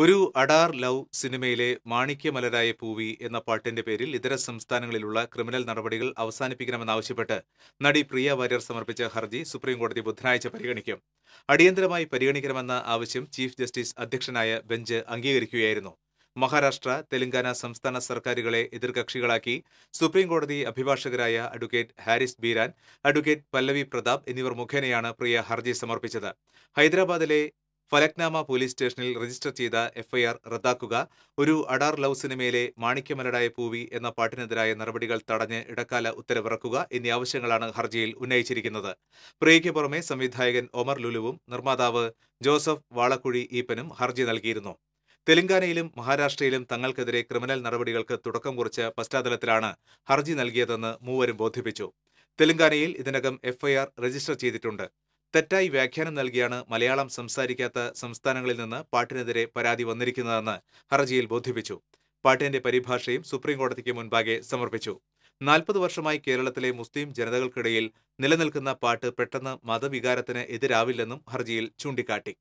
ഒരു അഡാർ ലവ് സിനിമയിലെ മാണിക്യമലരായ പൂവി എന്ന പാട്ടിന്റെ പേരിൽ ഇതര സംസ്ഥാനങ്ങളിലുള്ള ക്രിമിനൽ നടപടികൾ അവസാനിപ്പിക്കണമെന്നാവശ്യപ്പെട്ട് നടി പ്രിയ വാര്യർ സമർപ്പിച്ച ഹർജി സുപ്രീംകോടതി ബുധനാഴ്ച പരിഗണിക്കും അടിയന്തരമായി പരിഗണിക്കണമെന്ന ആവശ്യം ചീഫ് ജസ്റ്റിസ് അധ്യക്ഷനായ ബെഞ്ച് അംഗീകരിക്കുകയായിരുന്നു മഹാരാഷ്ട്ര തെലങ്കാന സംസ്ഥാന സർക്കാരുകളെ എതിർകക്ഷികളാക്കി സുപ്രീംകോടതി അഭിഭാഷകരായ അഡ്വക്കേറ്റ് ഹാരിസ് ബീരാൻ അഡ്വക്കേറ്റ് പല്ലവി പ്രതാപ് എന്നിവർ മുഖേനയാണ് പ്രിയ ഹർജി സമർപ്പിച്ചത് ഹൈദരാബാദിലെ ഫലക്നാമ പോലീസ് സ്റ്റേഷനിൽ രജിസ്റ്റർ ചെയ്ത എഫ്ഐആർ റദ്ദാക്കുക ഒരു അഡാർ ലവ് സിനിമയിലെ മാണിക്യമലടായ പൂവി എന്ന പാട്ടിനെതിരായ നടപടികൾ തടഞ്ഞ് ഇടക്കാല ഉത്തരവിറക്കുക എന്നീ ആവശ്യങ്ങളാണ് ഹർജിയിൽ ഉന്നയിച്ചിരിക്കുന്നത് പ്രിയയ്ക്ക് പുറമെ സംവിധായകൻ ഒമർ ലുലുവും നിർമ്മാതാവ് ജോസഫ് വാളക്കുഴി ഈപ്പനും ഹർജി നൽകിയിരുന്നു തെലങ്കാനയിലും മഹാരാഷ്ട്രയിലും തങ്ങൾക്കെതിരെ ക്രിമിനൽ നടപടികൾക്ക് തുടക്കം കുറിച്ച പശ്ചാത്തലത്തിലാണ് ഹർജി നൽകിയതെന്ന് മൂവരും ബോധിപ്പിച്ചു തെലങ്കാനയിൽ ഇതിനകം എഫ്ഐആർ രജിസ്റ്റർ ചെയ്തിട്ടുണ്ട് തെറ്റായി വ്യാഖ്യാനം നൽകിയാണ് മലയാളം സംസാരിക്കാത്ത സംസ്ഥാനങ്ങളിൽ നിന്ന് പാട്ടിനെതിരെ പരാതി വന്നിരിക്കുന്നതെന്ന് ഹർജിയിൽ ബോധിപ്പിച്ചു പാട്ടിന്റെ പരിഭാഷയും സുപ്രീം കോടതിക്ക് മുൻപാകെ സമർപ്പിച്ചു നാൽപ്പത് വർഷമായി കേരളത്തിലെ മുസ്ലിം ജനതകൾക്കിടയിൽ നിലനിൽക്കുന്ന പാട്ട് പെട്ടെന്ന് മതവികാരത്തിന് എതിരാവില്ലെന്നും ഹർജിയിൽ ചൂണ്ടിക്കാട്ടി